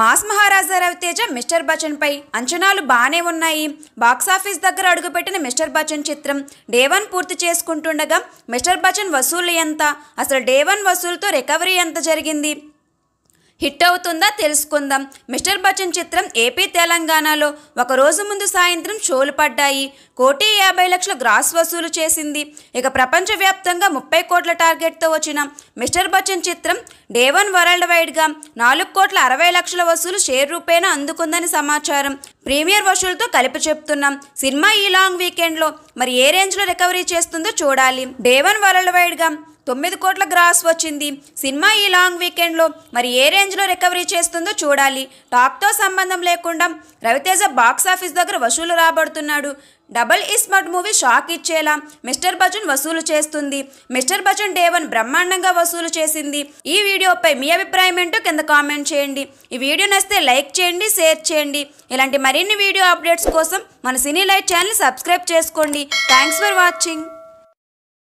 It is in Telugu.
మాస్ మహారాజా రవితేజ మిస్టర్ పై అంచనాలు బాగానే ఉన్నాయి బాక్సాఫీస్ దగ్గర అడుగుపెట్టిన మిస్టర్ బచ్చన్ చిత్రం డే వన్ పూర్తి చేసుకుంటుండగా మిస్టర్ బచ్చన్ వసూలు ఎంత అసలు డే వన్ వసూలుతో రికవరీ ఎంత జరిగింది హిట్ అవుతుందా తెలుసుకుందాం మిస్టర్ బచ్చన్ చిత్రం ఏపీ తెలంగాణలో ఒక రోజు ముందు సాయంత్రం షోలు పడ్డాయి కోటి యాభై లక్షల గ్రాస్ వసూలు చేసింది ఇక ప్రపంచవ్యాప్తంగా ముప్పై కోట్ల టార్గెట్తో వచ్చిన మిస్టర్ బచ్చన్ చిత్రం డే వన్ వరల్డ్ వైడ్గా నాలుగు కోట్ల అరవై లక్షల వసూలు షేర్ రూపేణ అందుకుందని సమాచారం ప్రీమియర్ వసూలతో కలిపి చెప్తున్నాం సినిమా ఈ లాంగ్ వీకెండ్లో మరి ఏ రేంజ్లో రికవరీ చేస్తుందో చూడాలి డే వన్ వరల్డ్ వైడ్గా తొమ్మిది కోట్ల గ్రాస్ వచ్చింది సినిమా ఈ లాంగ్ వీకెండ్లో మరి ఏ రేంజ్లో రికవరీ చేస్తుందో చూడాలి టాక్తో సంబంధం లేకుండా రవితేజ బాక్సాఫీస్ దగ్గర వసూలు రాబడుతున్నాడు డబల్ ఇస్మట్ మూవీ షాక్ ఇచ్చేలా మిస్టర్ బచన్ వసూలు చేస్తుంది మిస్టర్ బచన్ డేవన్ బ్రహ్మాండంగా వసూలు చేసింది ఈ వీడియోపై మీ అభిప్రాయం ఏంటో కింద కామెంట్ చేయండి ఈ వీడియో నచ్చితే లైక్ చేయండి షేర్ చేయండి ఇలాంటి మరిన్ని వీడియో అప్డేట్స్ కోసం మన సినీ లైట్ ఛానల్ సబ్స్క్రైబ్ చేసుకోండి థ్యాంక్స్ ఫర్ వాచింగ్